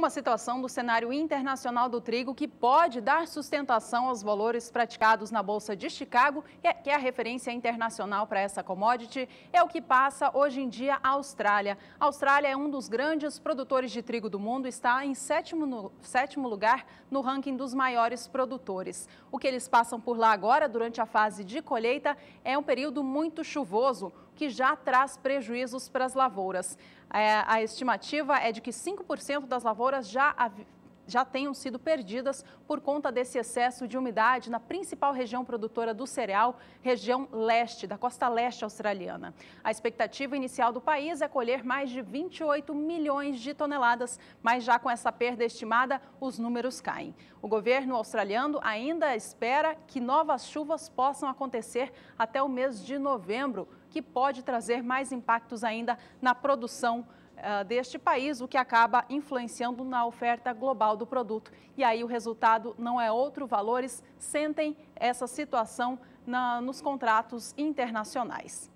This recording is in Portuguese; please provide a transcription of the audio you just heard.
uma situação do cenário internacional do trigo que pode dar sustentação aos valores praticados na Bolsa de Chicago, é, que é a referência internacional para essa commodity, é o que passa hoje em dia a Austrália. A Austrália é um dos grandes produtores de trigo do mundo, está em sétimo, no, sétimo lugar no ranking dos maiores produtores. O que eles passam por lá agora, durante a fase de colheita, é um período muito chuvoso que já traz prejuízos para as lavouras. É, a estimativa é de que 5% das lavouras já já tenham sido perdidas por conta desse excesso de umidade na principal região produtora do cereal, região leste, da costa leste australiana. A expectativa inicial do país é colher mais de 28 milhões de toneladas, mas já com essa perda estimada, os números caem. O governo australiano ainda espera que novas chuvas possam acontecer até o mês de novembro, que pode trazer mais impactos ainda na produção ah, deste país, o que acaba influenciando na oferta global do produto. E aí o resultado não é outro, valores sentem essa situação na, nos contratos internacionais.